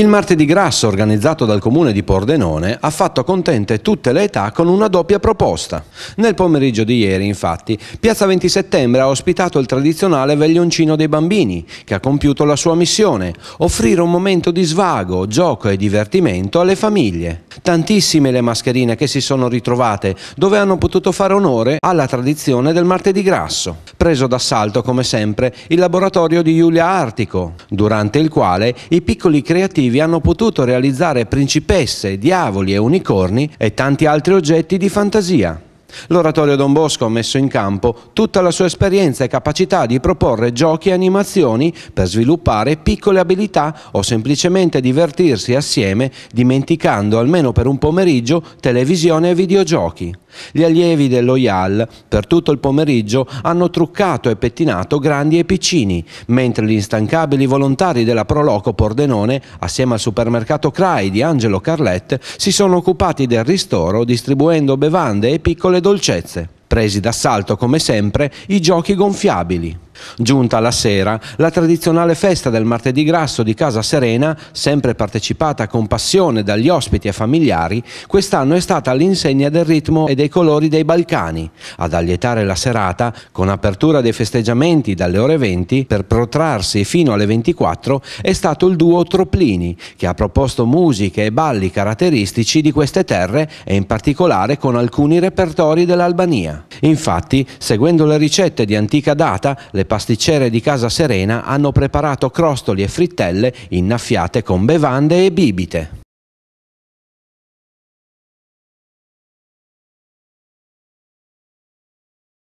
Il martedì grasso organizzato dal comune di Pordenone ha fatto contente tutte le età con una doppia proposta. Nel pomeriggio di ieri, infatti, Piazza 20 Settembre ha ospitato il tradizionale veglioncino dei bambini, che ha compiuto la sua missione, offrire un momento di svago, gioco e divertimento alle famiglie tantissime le mascherine che si sono ritrovate, dove hanno potuto fare onore alla tradizione del martedì grasso. Preso d'assalto, come sempre, il laboratorio di Giulia Artico, durante il quale i piccoli creativi hanno potuto realizzare principesse, diavoli e unicorni e tanti altri oggetti di fantasia. L'oratorio Don Bosco ha messo in campo tutta la sua esperienza e capacità di proporre giochi e animazioni per sviluppare piccole abilità o semplicemente divertirsi assieme dimenticando almeno per un pomeriggio televisione e videogiochi. Gli allievi dell'OIAL per tutto il pomeriggio hanno truccato e pettinato grandi e piccini, mentre gli instancabili volontari della Proloco Pordenone, assieme al supermercato CRAI di Angelo Carlette, si sono occupati del ristoro distribuendo bevande e piccole dolcezze, presi d'assalto come sempre i giochi gonfiabili. Giunta la sera, la tradizionale festa del martedì grasso di Casa Serena, sempre partecipata con passione dagli ospiti e familiari, quest'anno è stata all'insegna del ritmo e dei colori dei Balcani. Ad allietare la serata, con apertura dei festeggiamenti dalle ore 20 per protrarsi fino alle 24, è stato il duo Troplini, che ha proposto musiche e balli caratteristici di queste terre e in particolare con alcuni repertori dell'Albania. Infatti, seguendo le ricette di antica data, le pasticcere di Casa Serena hanno preparato crostoli e frittelle innaffiate con bevande e bibite.